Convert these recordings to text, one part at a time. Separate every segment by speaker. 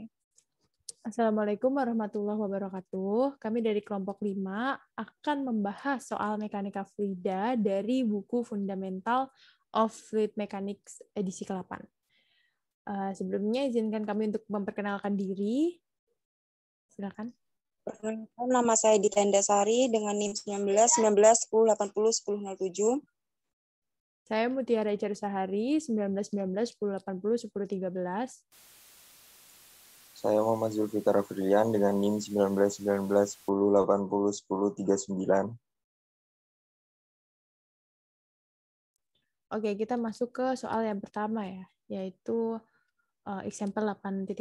Speaker 1: Oke. Assalamualaikum warahmatullahi wabarakatuh. Kami dari kelompok 5 akan membahas soal mekanika fluida dari buku Fundamental of Fluid Mechanics edisi ke-8. Uh, eh, sebelumnya izinkan kami untuk memperkenalkan diri. Silakan. Perkenalkan nama saya Dita Indasari dengan NIM
Speaker 2: 19 19 10 80
Speaker 1: 10 07. Saya Mutiara Icarusahari 19 19 1013.
Speaker 3: Saya Muhammad Zulfikar Afrilian dengan NIM 191910801039.
Speaker 1: Oke, kita masuk ke soal yang pertama ya, yaitu uh, example 8.8.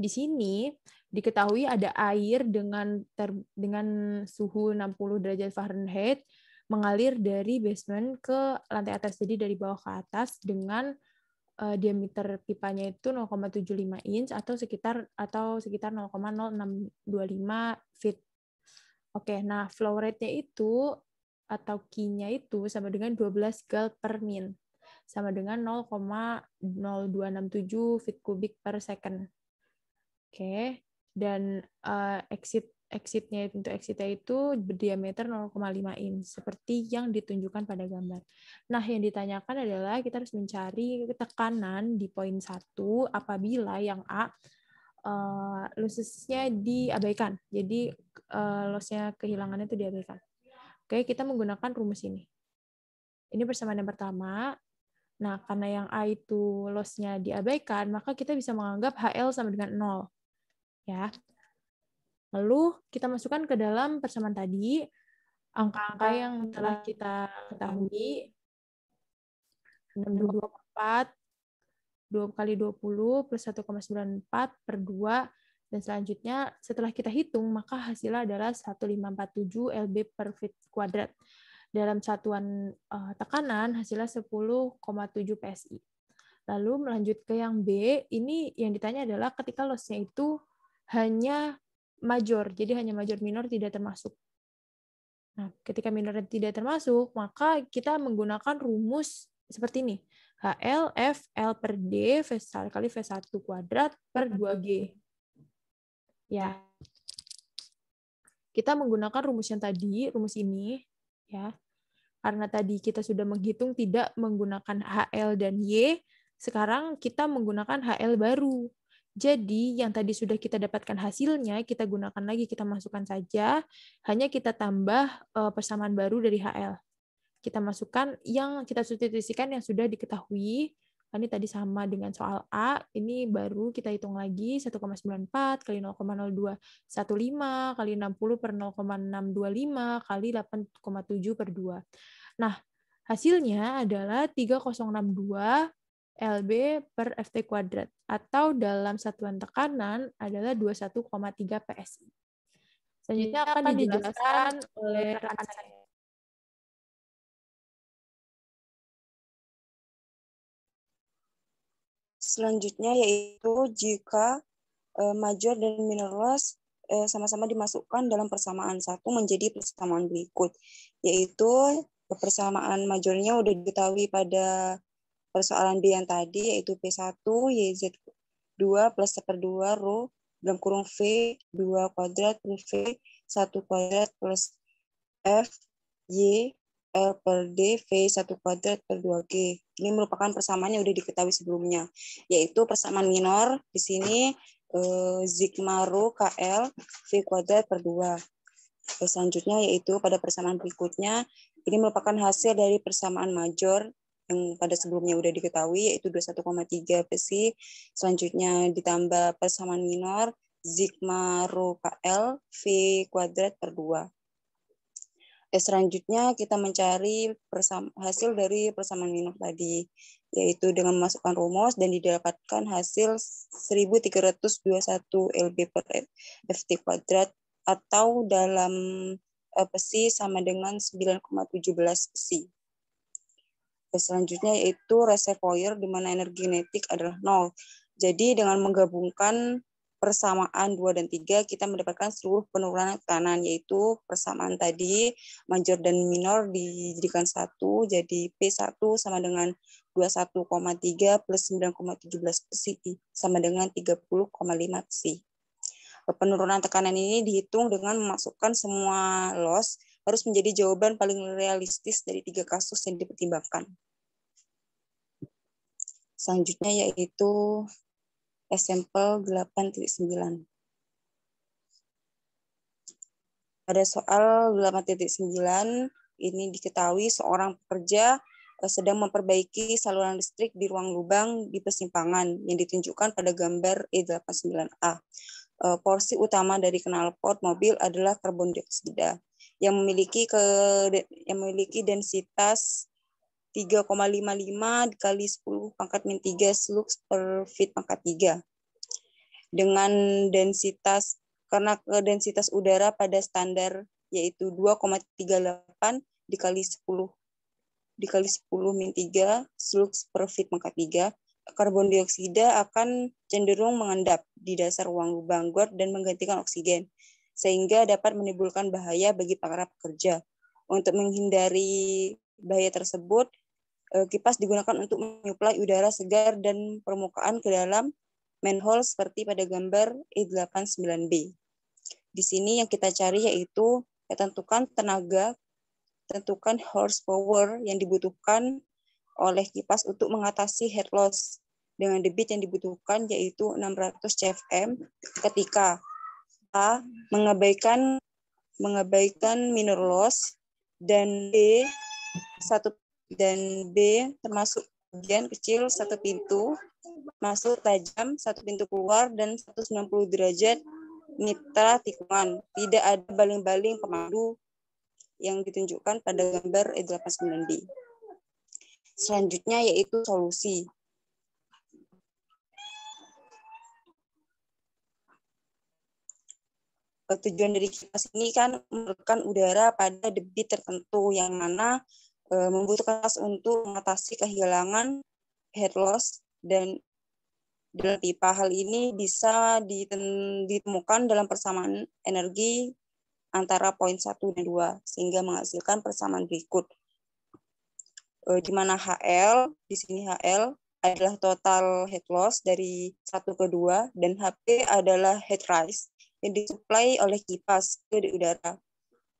Speaker 1: Di sini diketahui ada air dengan ter, dengan suhu 60 derajat Fahrenheit mengalir dari basement ke lantai atas, jadi dari bawah ke atas dengan uh, diameter pipanya itu 0,75 inch atau sekitar atau sekitar 0,0625 feet. Oke, nah flow rate-nya itu atau key-nya itu sama dengan 12 gal per min sama dengan 0,0267 feet kubik per second. Oke, dan uh, exit exitnya pintu exitnya itu berdiameter 0,5 in seperti yang ditunjukkan pada gambar. Nah, yang ditanyakan adalah kita harus mencari tekanan di poin satu apabila yang A uh, eh, lossesnya diabaikan. Jadi uh, eh, lossnya kehilangannya itu diabaikan. Oke, kita menggunakan rumus ini. Ini persamaan yang pertama. Nah, karena yang A itu lossnya diabaikan, maka kita bisa menganggap HL sama dengan 0. Ya, Lalu kita masukkan ke dalam persamaan tadi angka-angka yang telah kita ketahui 624 2 kali 20 plus 1,94 per 2 dan selanjutnya setelah kita hitung maka hasilnya adalah 1547 lb per feet kuadrat. Dalam satuan eh, tekanan hasilnya 10,7 PSI. Lalu melanjut ke yang B, ini yang ditanya adalah ketika lossnya itu hanya major, jadi hanya major minor tidak termasuk. Nah, ketika minor tidak termasuk, maka kita menggunakan rumus seperti ini. HL, F, L per D, V kali V1 kuadrat per 2G. Ya. Kita menggunakan rumus yang tadi, rumus ini. ya Karena tadi kita sudah menghitung tidak menggunakan HL dan Y, sekarang kita menggunakan HL baru. Jadi yang tadi sudah kita dapatkan hasilnya, kita gunakan lagi, kita masukkan saja, hanya kita tambah eh, persamaan baru dari HL. Kita masukkan yang kita substitusikan yang sudah diketahui, nah, ini tadi sama dengan soal A, ini baru kita hitung lagi 1,94 kali 0,0215 kali 60 per 0,625 kali 8,7 per 2. Nah, hasilnya adalah 3062 LB per FT kuadrat atau dalam satuan tekanan adalah 21,3 PSI. Selanjutnya akan dijelaskan oleh rekan
Speaker 2: saya. Selanjutnya yaitu jika e, major dan minor loss e, sama-sama dimasukkan dalam persamaan satu menjadi persamaan berikut, yaitu persamaan majornya udah diketahui pada persoalan B yang tadi yaitu P1 YZ2 plus per 2 Rho dalam kurung V 2 kuadrat plus V 1 kuadrat plus F Y L per D V 1 kuadrat per 2G. Ini merupakan persamaan yang sudah diketahui sebelumnya, yaitu persamaan minor di sini eh, sigma rho KL V kuadrat per 2. Selanjutnya yaitu pada persamaan berikutnya, ini merupakan hasil dari persamaan major yang pada sebelumnya udah diketahui yaitu 21,3 besi, selanjutnya ditambah persamaan minor sigma rho KL V kuadrat per 2. Eh, selanjutnya kita mencari hasil dari persamaan minor tadi, yaitu dengan memasukkan rumus dan didapatkan hasil 1321 LB per FT kuadrat atau dalam eh, besi sama dengan 9,17 psi selanjutnya yaitu reservoir di mana energi kinetik adalah nol. Jadi dengan menggabungkan persamaan 2 dan 3 kita mendapatkan seluruh penurunan tekanan yaitu persamaan tadi major dan minor dijadikan satu jadi P1 sama dengan 21,3 plus 9,17 psi sama dengan 30,5 psi. Penurunan tekanan ini dihitung dengan memasukkan semua loss harus menjadi jawaban paling realistis dari tiga kasus yang dipertimbangkan. Selanjutnya yaitu sampel 8.9. Pada soal 8.9, ini diketahui seorang pekerja eh, sedang memperbaiki saluran listrik di ruang lubang di persimpangan yang ditunjukkan pada gambar E89A. Eh, porsi utama dari knalpot mobil adalah karbon dioksida yang memiliki ke yang memiliki densitas 3,55 dikali 10 pangkat min 3 lux per feet pangkat 3. Dengan densitas karena ke densitas udara pada standar yaitu 2,38 dikali 10 dikali 10 min 3 lux per feet pangkat 3 karbon dioksida akan cenderung mengendap di dasar ruang lubang gord dan menggantikan oksigen sehingga dapat menimbulkan bahaya bagi para pekerja. Untuk menghindari bahaya tersebut, eh, kipas digunakan untuk menyuplai udara segar dan permukaan ke dalam manhole seperti pada gambar E89B. Di sini yang kita cari yaitu ya, tentukan tenaga, tentukan horsepower yang dibutuhkan oleh kipas untuk mengatasi head loss dengan debit yang dibutuhkan yaitu 600 cfm ketika A. Mengabaikan mengabaikan minor loss dan B satu dan B termasuk bagian kecil satu pintu masuk tajam satu pintu keluar dan 190 derajat mitra tikungan tidak ada baling-baling pemandu yang ditunjukkan pada gambar E89D. Selanjutnya yaitu solusi. tujuan dari kipas ini kan menurutkan udara pada debit tertentu yang mana e, membutuhkan kipas untuk mengatasi kehilangan head loss dan dalam pipa hal ini bisa ditemukan dalam persamaan energi antara poin 1 dan 2 sehingga menghasilkan persamaan berikut e, di mana HL di sini HL adalah total head loss dari satu ke dua dan HP adalah head rise yang disuplai oleh kipas ke udara.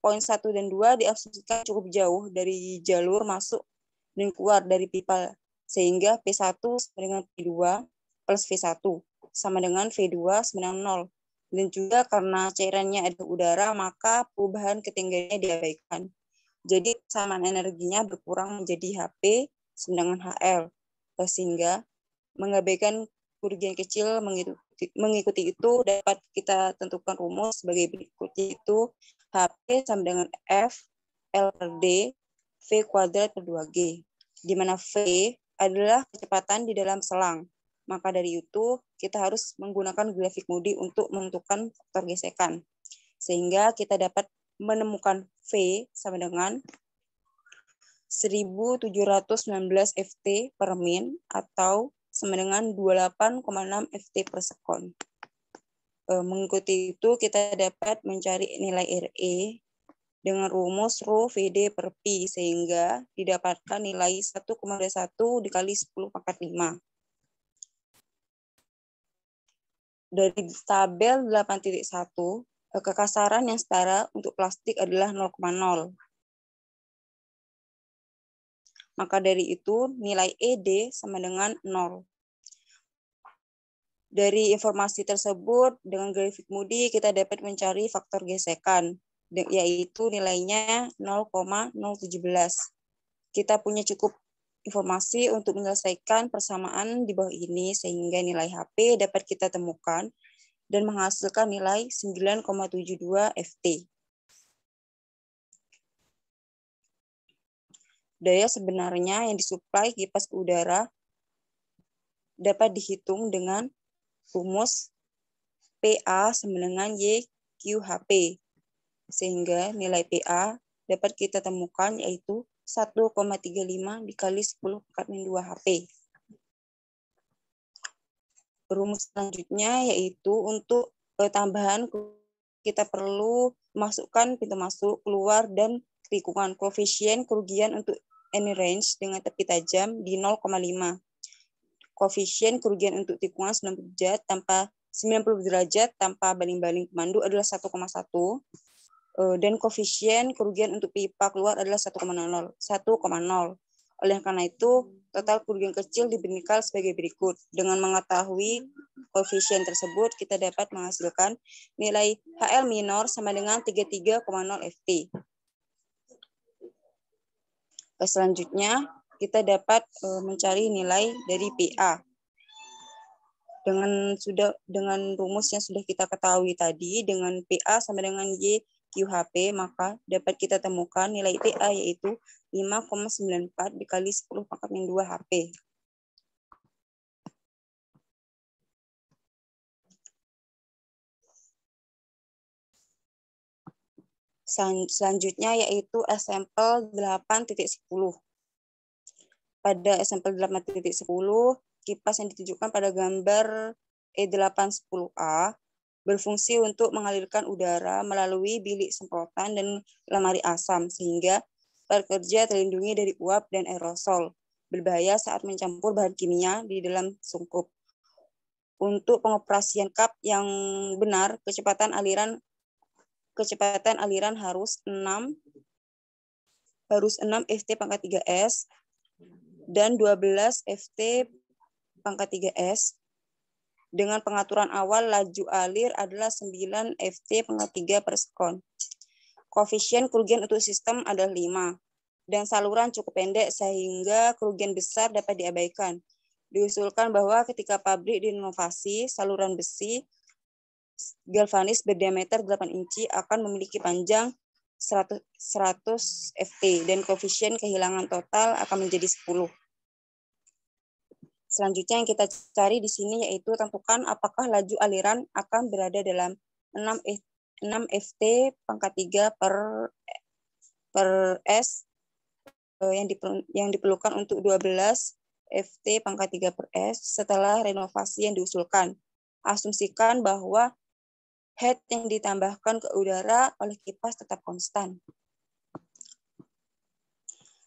Speaker 2: Poin 1 dan 2 diabsensikan cukup jauh dari jalur masuk dan keluar dari pipa, sehingga P1 sama dengan P2 plus V1 sama dengan V2 sama dengan 0. Dan juga karena cairannya ada udara, maka perubahan ketinggiannya diabaikan. Jadi kesamaan energinya berkurang menjadi HP sama dengan HL, sehingga mengabaikan kerugian kecil mengikuti mengikuti, mengikuti itu dapat kita tentukan rumus sebagai berikut yaitu HP sama dengan F L per D V kuadrat per 2G di mana V adalah kecepatan di dalam selang. Maka dari itu kita harus menggunakan grafik Moody untuk menentukan faktor gesekan. Sehingga kita dapat menemukan V sama dengan 1719 FT per min atau sama dengan 28,6 FT per sekon. E, mengikuti itu kita dapat mencari nilai RE dengan rumus rho VD per P sehingga didapatkan nilai 1,1 dikali 10 pangkat 5. Dari tabel 8.1, e, kekasaran yang setara untuk plastik adalah 0,0 maka dari itu nilai ED sama dengan 0. Dari informasi tersebut dengan grafik Moody kita dapat mencari faktor gesekan yaitu nilainya 0,017. Kita punya cukup informasi untuk menyelesaikan persamaan di bawah ini sehingga nilai HP dapat kita temukan dan menghasilkan nilai 9,72 FT. Daya sebenarnya yang disuplai kipas udara dapat dihitung dengan rumus PA sama dengan YQHP. Sehingga nilai PA dapat kita temukan yaitu 1,35 dikali 10 pangkat min 2 HP. Rumus selanjutnya yaitu untuk tambahan kita perlu masukkan pintu masuk, keluar, dan lingkungan koefisien kerugian untuk any range dengan tepi tajam di 0,5. Koefisien kerugian untuk tikungan 90 derajat tanpa 90 derajat tanpa baling-baling pemandu adalah 1,1 eh, dan koefisien kerugian untuk pipa keluar adalah 1,0. 1,0. Oleh karena itu, total kerugian kecil dibenikal sebagai berikut. Dengan mengetahui koefisien tersebut, kita dapat menghasilkan nilai HL minor sama dengan 33,0 FT. Selanjutnya, kita dapat eh, mencari nilai dari PA. Dengan sudah dengan rumus yang sudah kita ketahui tadi, dengan PA sama dengan Y QHP, maka dapat kita temukan nilai PA yaitu 5,94 dikali 10 pangkat min 2 HP. Selanjutnya yaitu sampel 8.10. Pada sampel 8.10, kipas yang ditunjukkan pada gambar E810A berfungsi untuk mengalirkan udara melalui bilik semprotan dan lemari asam sehingga pekerja terlindungi dari uap dan aerosol berbahaya saat mencampur bahan kimia di dalam sungkup. Untuk pengoperasian kap yang benar, kecepatan aliran kecepatan aliran harus 6 harus 6 FT pangkat 3S dan 12 FT pangkat 3S. Dengan pengaturan awal laju alir adalah 9 FT pangkat 3 per sekon. Koefisien kerugian untuk sistem adalah 5 dan saluran cukup pendek sehingga kerugian besar dapat diabaikan. Diusulkan bahwa ketika pabrik diinovasi, saluran besi galvanis berdiameter 8 inci akan memiliki panjang 100, 100 FT dan koefisien kehilangan total akan menjadi 10. Selanjutnya yang kita cari di sini yaitu tentukan apakah laju aliran akan berada dalam 6 FT, 6 FT pangkat 3 per per S eh, yang yang diperlukan untuk 12 FT pangkat 3 per S setelah renovasi yang diusulkan. Asumsikan bahwa head yang ditambahkan ke udara oleh kipas tetap konstan.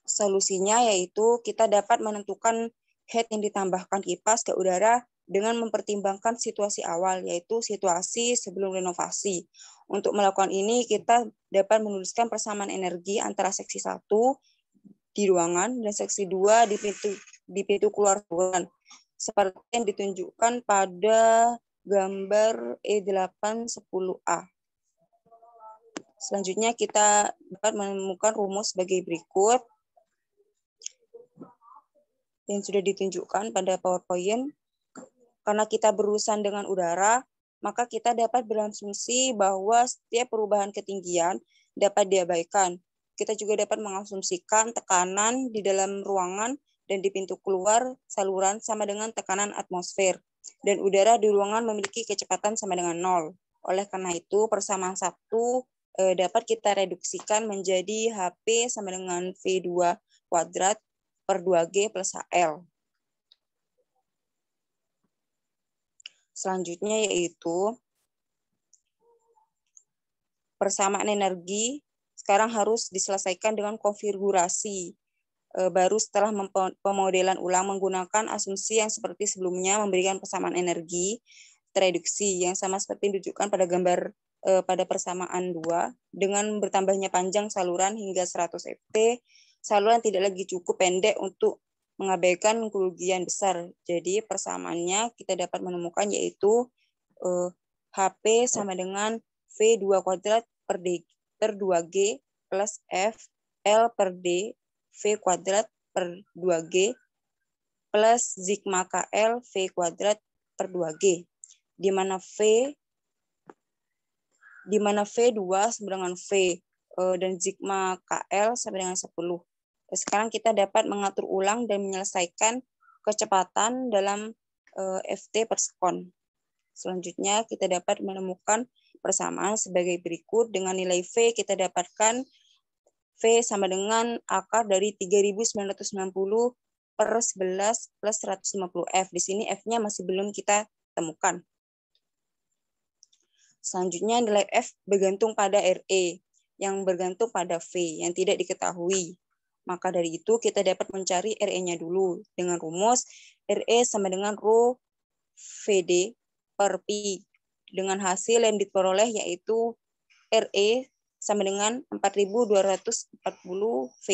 Speaker 2: Solusinya yaitu kita dapat menentukan head yang ditambahkan kipas ke udara dengan mempertimbangkan situasi awal, yaitu situasi sebelum renovasi. Untuk melakukan ini, kita dapat menuliskan persamaan energi antara seksi 1 di ruangan dan seksi 2 di pintu, di pintu keluar ruangan, seperti yang ditunjukkan pada gambar E8 10A. Selanjutnya kita dapat menemukan rumus sebagai berikut yang sudah ditunjukkan pada PowerPoint. Karena kita berurusan dengan udara, maka kita dapat berasumsi bahwa setiap perubahan ketinggian dapat diabaikan. Kita juga dapat mengasumsikan tekanan di dalam ruangan dan di pintu keluar saluran sama dengan tekanan atmosfer dan udara di ruangan memiliki kecepatan sama dengan nol. Oleh karena itu, persamaan satu e, dapat kita reduksikan menjadi HP sama dengan V2 kuadrat per 2G plus HL. Selanjutnya yaitu persamaan energi sekarang harus diselesaikan dengan konfigurasi Eh, baru setelah pemodelan ulang menggunakan asumsi yang seperti sebelumnya memberikan persamaan energi tereduksi yang sama seperti ditunjukkan pada gambar eh, pada persamaan dua dengan bertambahnya panjang saluran hingga 100 ft saluran tidak lagi cukup pendek untuk mengabaikan kerugian besar jadi persamaannya kita dapat menemukan yaitu eh, HP sama dengan V2 kuadrat per D per 2G plus F L per D V kuadrat per 2G plus sigma KL V kuadrat per 2G, di mana V di mana V2 sama dengan V eh, dan sigma KL sama dengan 10. Sekarang kita dapat mengatur ulang dan menyelesaikan kecepatan dalam eh, FT per sekon. Selanjutnya kita dapat menemukan persamaan sebagai berikut. Dengan nilai V kita dapatkan V sama dengan akar dari 3990 per 11 plus 150F. Di sini F-nya masih belum kita temukan. Selanjutnya nilai F bergantung pada RE yang bergantung pada V yang tidak diketahui. Maka dari itu kita dapat mencari RE-nya dulu dengan rumus RE sama dengan rho VD per Pi dengan hasil yang diperoleh yaitu RE sama dengan 4240 V.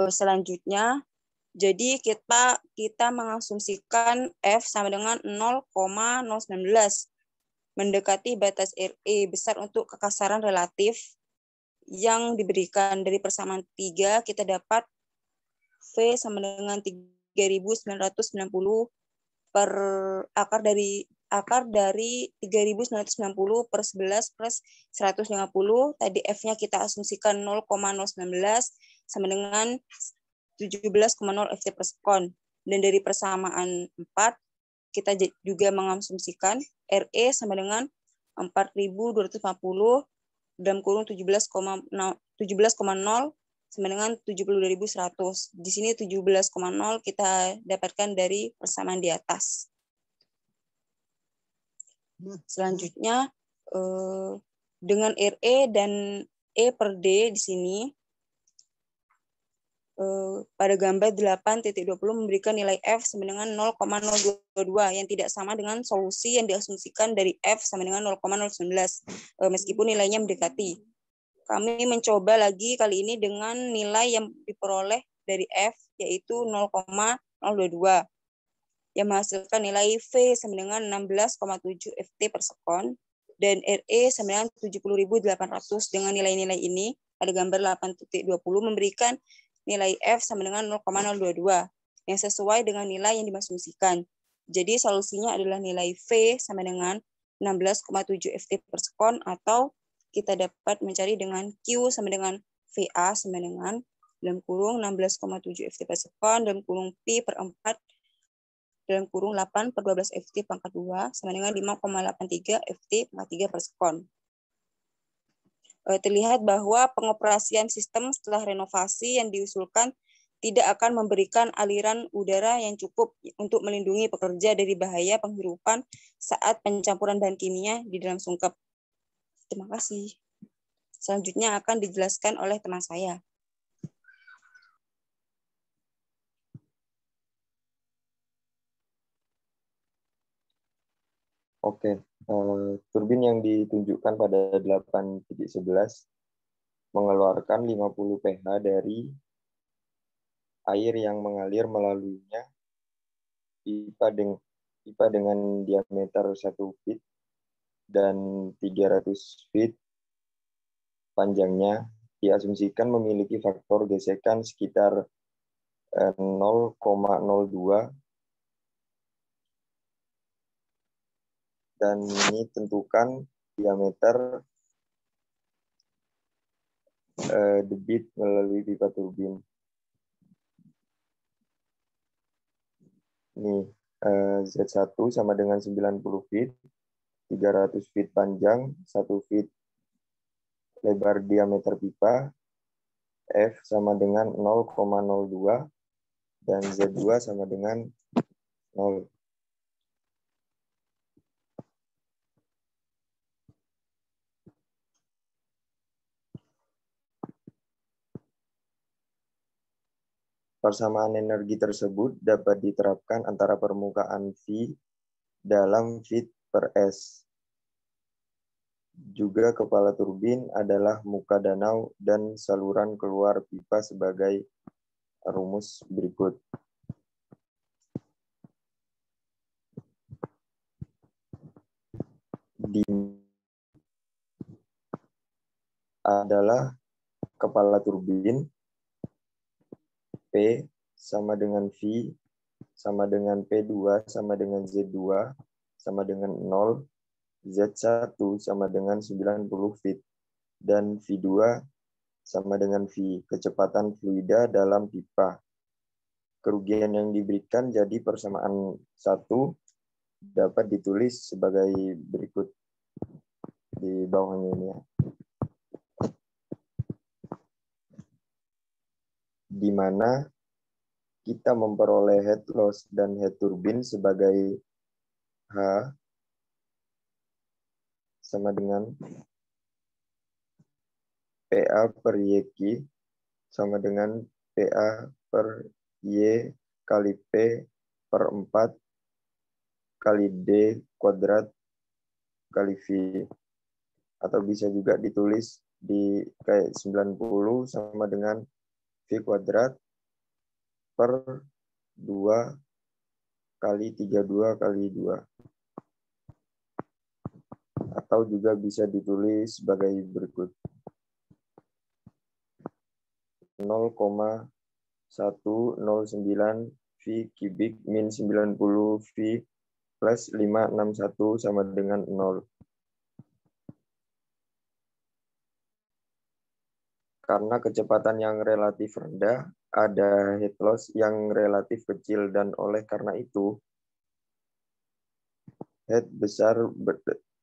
Speaker 2: Selanjutnya, jadi kita kita mengasumsikan F sama dengan 0,019 mendekati batas RE besar untuk kekasaran relatif yang diberikan dari persamaan 3 kita dapat V sama dengan 3 3.990 per akar dari akar dari 3.990 per 11 plus 150. Tadi F-nya kita asumsikan 0,019 sama dengan 17,0 FT per sekon. Dan dari persamaan 4, kita juga mengasumsikan RE sama dengan 4.250 dalam kurung 17,0 17,0 sama dengan 72.100. Di sini 17,0 kita dapatkan dari persamaan di atas. Hmm. Selanjutnya, eh, dengan RE dan E per D di sini, eh, pada gambar 8.20 memberikan nilai F sama dengan 0,022 yang tidak sama dengan solusi yang diasumsikan dari F sama dengan 0,019 eh, meskipun nilainya mendekati. Kami mencoba lagi kali ini dengan nilai yang diperoleh dari F yaitu 0,022 yang menghasilkan nilai V sama dengan 16,7 FT per sekon dan RE sama dengan 70.800 dengan nilai-nilai ini pada gambar 8.20 memberikan nilai F sama dengan 0,022 yang sesuai dengan nilai yang dimasumsikan. Jadi solusinya adalah nilai V sama dengan 16,7 FT per sekon atau kita dapat mencari dengan Q sama dengan VA sama dengan dalam kurung 16,7 FT per sekon, dalam kurung P per 4, dalam kurung 8 per 12 FT pangkat 2, sama dengan 5,83 FT pangkat 3 per sekon. Eh, terlihat bahwa pengoperasian sistem setelah renovasi yang diusulkan tidak akan memberikan aliran udara yang cukup untuk melindungi pekerja dari bahaya penghirupan saat pencampuran bahan kimia di dalam sungkep. Terima kasih. Selanjutnya akan dijelaskan oleh teman saya.
Speaker 3: Oke, uh, turbin yang ditunjukkan pada delapan mengeluarkan 50 pH dari air yang mengalir melaluinya pipa, deng pipa dengan diameter 1 feet dan 300 feet panjangnya diasumsikan memiliki faktor gesekan sekitar 0,02 eh, dan ini tentukan diameter eh, debit melalui pipa turbin. Nih, eh, Z1 sama dengan 90 feet 300 feet panjang, 1 feet lebar diameter pipa, F sama dengan 0,02, dan Z2 sama dengan 0. Persamaan energi tersebut dapat diterapkan antara permukaan V dalam fit per S. Juga kepala turbin adalah muka danau dan saluran keluar pipa sebagai rumus berikut. Di adalah kepala turbin P sama dengan V sama dengan P2 sama dengan Z2 sama dengan 0, Z1 sama dengan 90 feet, dan V2 sama dengan V, kecepatan fluida dalam pipa. Kerugian yang diberikan jadi persamaan satu dapat ditulis sebagai berikut di bawahnya ini ya. Di mana kita memperoleh head loss dan head turbine sebagai H sama dengan PA per YQ sama dengan PA per Y kali P per 4 kali D kuadrat kali V. Atau bisa juga ditulis di kayak 90 sama dengan V kuadrat per 2 kali 32 kali 2. Atau juga bisa ditulis sebagai berikut. 0,109 V kubik min 90 V plus 561 sama dengan 0. Karena kecepatan yang relatif rendah, ada head loss yang relatif kecil dan oleh karena itu head besar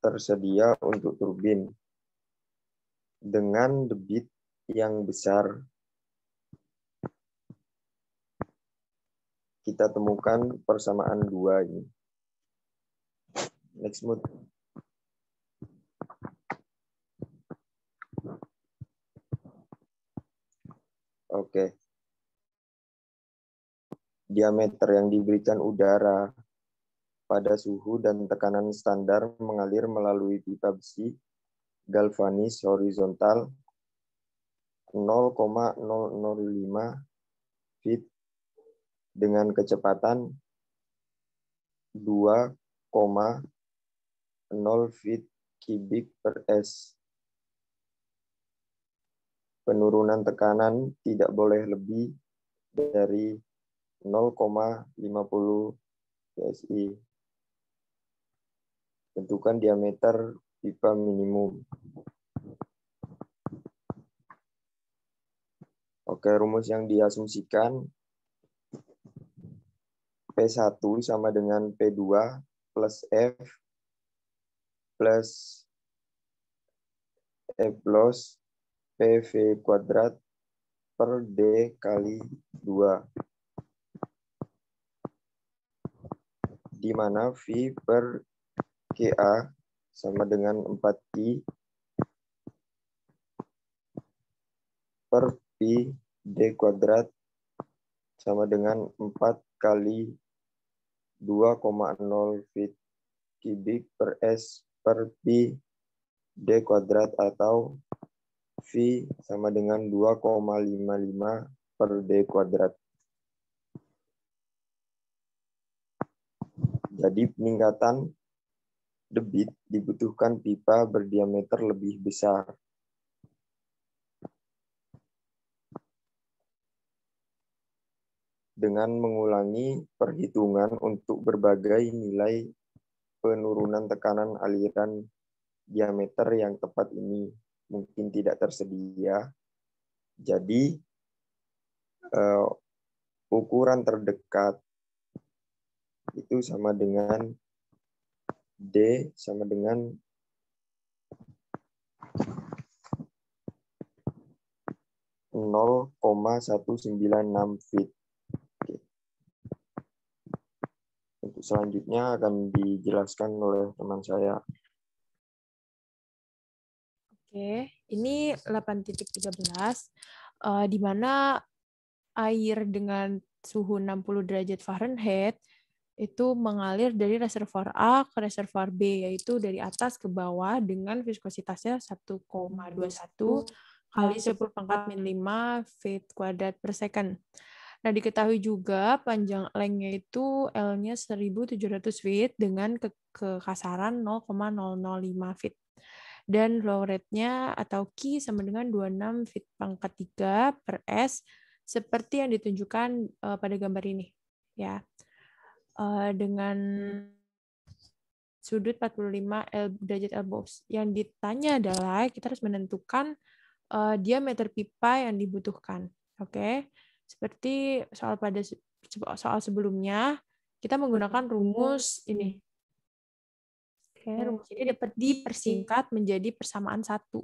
Speaker 3: tersedia untuk turbin dengan debit yang besar. Kita temukan persamaan dua ini. Next mode. Oke. Okay diameter yang diberikan udara pada suhu dan tekanan standar mengalir melalui pipa besi galvanis horizontal 0,005 feet dengan kecepatan 2,0 feet kubik per s. Penurunan tekanan tidak boleh lebih dari 0,50 PSI. Tentukan diameter pipa minimum. Oke, rumus yang diasumsikan P1 sama dengan P2 plus F plus F plus PV kuadrat per D kali 2. di mana V per KA sama dengan 4I per pi D kuadrat sama dengan 4 kali 2,0 feet kubik per S per pi D kuadrat atau V sama dengan 2,55 per D kuadrat. Jadi peningkatan debit dibutuhkan pipa berdiameter lebih besar. Dengan mengulangi perhitungan untuk berbagai nilai penurunan tekanan aliran diameter yang tepat ini mungkin tidak tersedia. Jadi uh, ukuran terdekat itu sama dengan D sama dengan nol koma satu sembilan enam feet. Oke. Untuk selanjutnya akan dijelaskan oleh teman saya.
Speaker 1: Oke, ini 8.13, uh, eh, di mana air dengan suhu 60 derajat Fahrenheit itu mengalir dari reservoir A ke reservoir B, yaitu dari atas ke bawah dengan viskositasnya 1,21 kali 10 pangkat min 5 feet kuadrat per second. Nah, diketahui juga panjang lengnya itu L-nya 1700 feet dengan ke kekasaran 0,005 feet. Dan flow rate-nya atau Q sama dengan 26 feet pangkat 3 per S seperti yang ditunjukkan uh, pada gambar ini. ya. Eh, dengan sudut 45 L, derajat elbows Yang ditanya adalah kita harus menentukan uh, diameter pipa yang dibutuhkan. Oke. Okay? Seperti soal pada soal sebelumnya, kita menggunakan rumus ini. Oke, okay, rumus ini dapat dipersingkat menjadi persamaan satu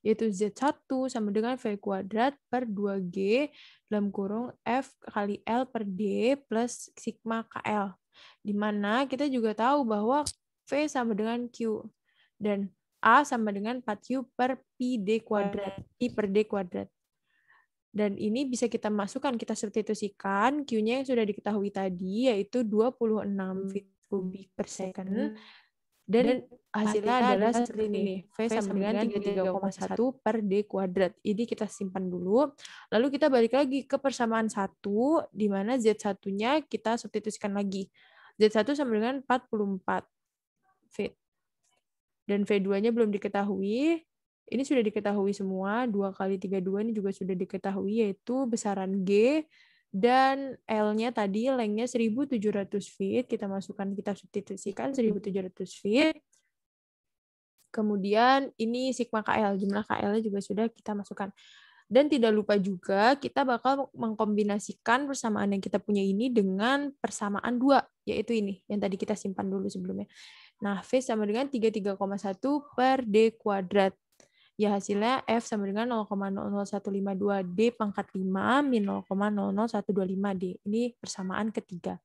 Speaker 1: yaitu Z1 sama dengan V kuadrat per 2G dalam kurung F kali L per D plus sigma KL. Di mana kita juga tahu bahwa V sama dengan Q dan A sama dengan 4Q per d kuadrat, I per D kuadrat. Dan ini bisa kita masukkan, kita substitusikan Q-nya yang sudah diketahui tadi, yaitu 26 feet kubik per second dan, dan hasilnya adalah seperti ini. V sama dengan 33,1 per D kuadrat. Ini kita simpan dulu. Lalu kita balik lagi ke persamaan 1, di mana Z1-nya kita substitusikan lagi. Z1 sama dengan 44 V. Dan V2-nya belum diketahui. Ini sudah diketahui semua. 2 kali 32 ini juga sudah diketahui, yaitu besaran G dan L-nya tadi length-nya 1700 feet, kita masukkan, kita substitusikan 1700 feet. Kemudian ini sigma KL, jumlah KL-nya juga sudah kita masukkan. Dan tidak lupa juga kita bakal mengkombinasikan persamaan yang kita punya ini dengan persamaan dua, yaitu ini yang tadi kita simpan dulu sebelumnya. Nah, V sama dengan 33,1 per D kuadrat ya hasilnya F sama dengan 0,00152 D pangkat 5 min 0,00125 D. Ini persamaan ketiga.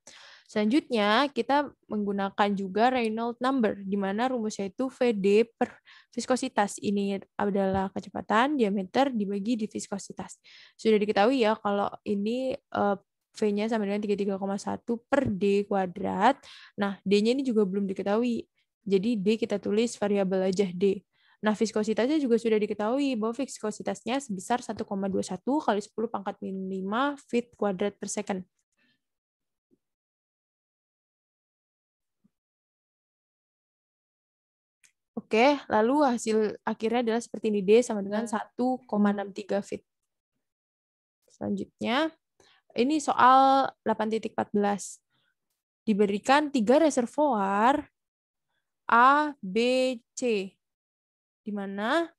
Speaker 1: Selanjutnya, kita menggunakan juga Reynolds number, di mana rumusnya itu VD per viskositas. Ini adalah kecepatan, diameter, dibagi di viskositas. Sudah diketahui ya, kalau ini eh, V-nya sama dengan 33,1 per D kuadrat. Nah, D-nya ini juga belum diketahui. Jadi D kita tulis variabel aja D. Nah, viskositasnya juga sudah diketahui bahwa viskositasnya sebesar 1,21 kali 10 pangkat min 5 feet kuadrat per second. Oke, lalu hasil akhirnya adalah seperti ini D sama dengan 1,63 feet. Selanjutnya, ini soal 8.14. Diberikan tiga reservoir A, B, C di mana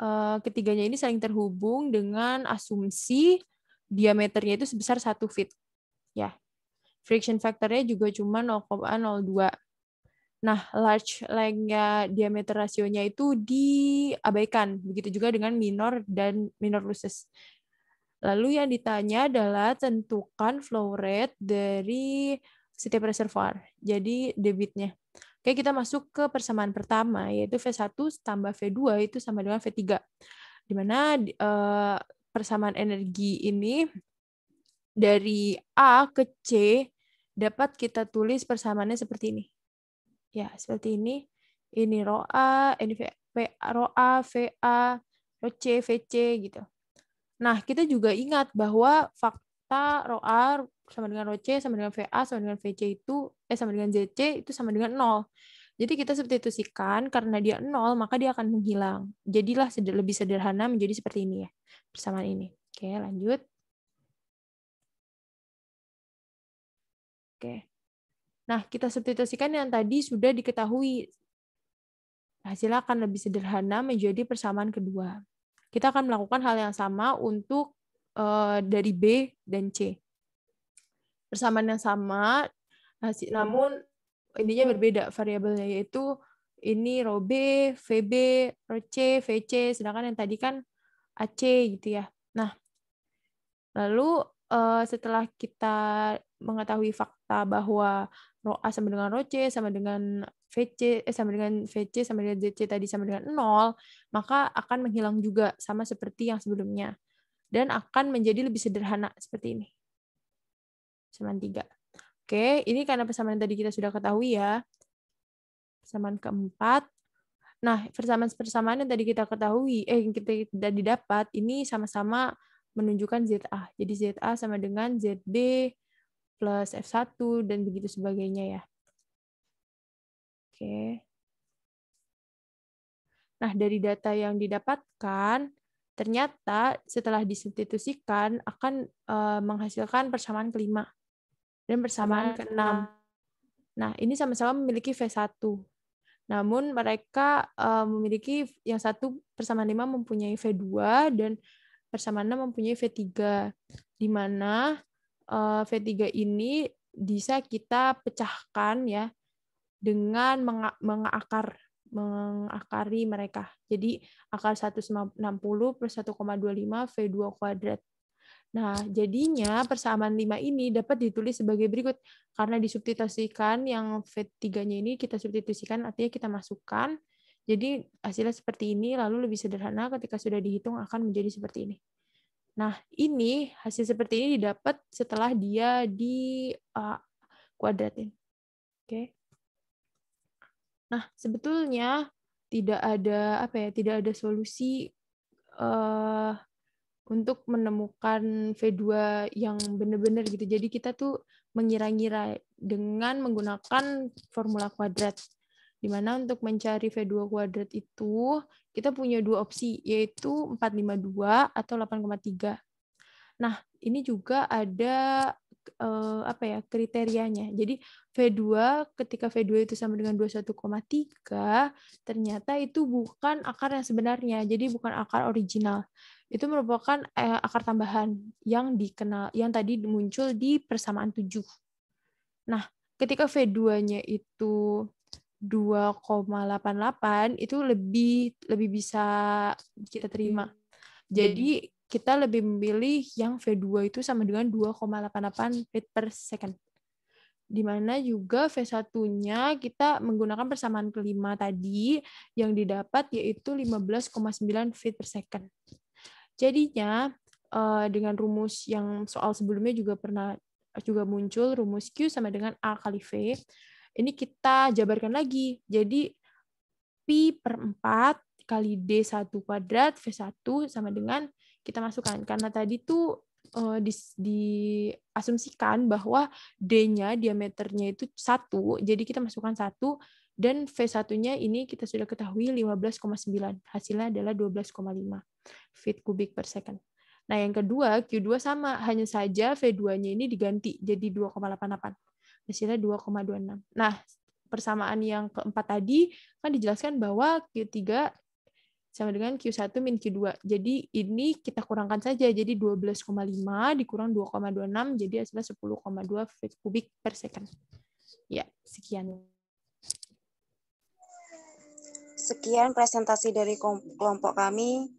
Speaker 1: uh, ketiganya ini saling terhubung dengan asumsi diameternya itu sebesar satu feet. Ya. Friction factor-nya juga cuma 0,02. Nah, large length diameter rasionya itu diabaikan. Begitu juga dengan minor dan minor losses. Lalu yang ditanya adalah tentukan flow rate dari setiap reservoir. Jadi debitnya. Oke, kita masuk ke persamaan pertama, yaitu V1 tambah V2 itu sama dengan V3. Di mana eh, persamaan energi ini dari A ke C dapat kita tulis persamaannya seperti ini. Ya, seperti ini. Ini rho A, ini v, v, rho A, VA, rho C, VC gitu. Nah, kita juga ingat bahwa fakta rho A, sama dengan OC sama dengan VA sama dengan VC itu eh sama dengan ZC itu sama dengan 0. Jadi kita substitusikan karena dia 0 maka dia akan menghilang. Jadilah lebih sederhana menjadi seperti ini ya. Persamaan ini. Oke, lanjut. Oke. Nah, kita substitusikan yang tadi sudah diketahui. Hasilnya akan lebih sederhana menjadi persamaan kedua. Kita akan melakukan hal yang sama untuk uh, dari B dan C persamaan yang sama, hasil, nah namun intinya hmm. berbeda variabelnya yaitu ini rob, B, VB, rho C, VC, sedangkan yang tadi kan AC gitu ya. Nah, lalu eh, setelah kita mengetahui fakta bahwa rho sama dengan rho sama dengan VC eh, sama dengan VC sama dengan DC tadi sama dengan 0, maka akan menghilang juga sama seperti yang sebelumnya dan akan menjadi lebih sederhana seperti ini. Persamaan tiga Oke, ini karena persamaan tadi kita sudah ketahui ya. Persamaan keempat. Nah, persamaan-persamaan yang tadi kita ketahui, eh, yang kita tidak didapat, ini sama-sama menunjukkan ZA. Jadi ZA sama dengan ZB plus F1 dan begitu sebagainya ya. Oke. Nah, dari data yang didapatkan, ternyata setelah disubstitusikan akan eh, menghasilkan persamaan kelima dan bersamaan nah. keenam. Nah, ini sama-sama memiliki V1. Namun mereka uh, memiliki yang satu persamaan 5 mempunyai V2 dan persamaan 6 mempunyai V3. Di mana uh, eh, V3 ini bisa kita pecahkan ya dengan mengakar mengakari mereka. Jadi akar 160 plus 1,25 V2 kuadrat. Nah, jadinya persamaan 5 ini dapat ditulis sebagai berikut. Karena disubstitusikan yang V3-nya ini kita substitusikan, artinya kita masukkan. Jadi hasilnya seperti ini, lalu lebih sederhana ketika sudah dihitung akan menjadi seperti ini. Nah, ini hasil seperti ini didapat setelah dia di uh, kuadratin. Oke. Okay. Nah, sebetulnya tidak ada apa ya, tidak ada solusi uh, untuk menemukan V2 yang benar-benar gitu. Jadi kita tuh mengira-ngira dengan menggunakan formula kuadrat. dimana untuk mencari V2 kuadrat itu kita punya dua opsi yaitu 452 atau 8,3. Nah, ini juga ada eh, apa ya kriterianya. Jadi V2 ketika V2 itu sama dengan 21,3 ternyata itu bukan akar yang sebenarnya. Jadi bukan akar original itu merupakan eh, akar tambahan yang dikenal yang tadi muncul di persamaan 7. Nah, ketika V2-nya itu 2,88 itu lebih lebih bisa kita terima. Jadi kita lebih memilih yang V2 itu sama dengan 2,88 feet per second. Di mana juga V1-nya kita menggunakan persamaan kelima tadi yang didapat yaitu 15,9 feet per second. Jadinya uh, dengan rumus yang soal sebelumnya juga pernah juga muncul rumus Q sama dengan A kali V. Ini kita jabarkan lagi. Jadi P per 4 kali D1 kuadrat V1 sama dengan kita masukkan. Karena tadi tuh uh, eh, di, diasumsikan bahwa D-nya diameternya itu satu jadi kita masukkan satu dan V1-nya ini kita sudah ketahui 15,9. Hasilnya adalah 12,5 feet kubik per second. Nah, yang kedua, Q2 sama, hanya saja V2-nya ini diganti jadi 2,88. Hasilnya 2,26. Nah, persamaan yang keempat tadi kan dijelaskan bahwa Q3 sama dengan Q1 min Q2. Jadi ini kita kurangkan saja, jadi 12,5 dikurang 2,26, jadi hasilnya 10,2 feet kubik per second. Ya, sekian.
Speaker 2: Sekian presentasi dari kelompok kami.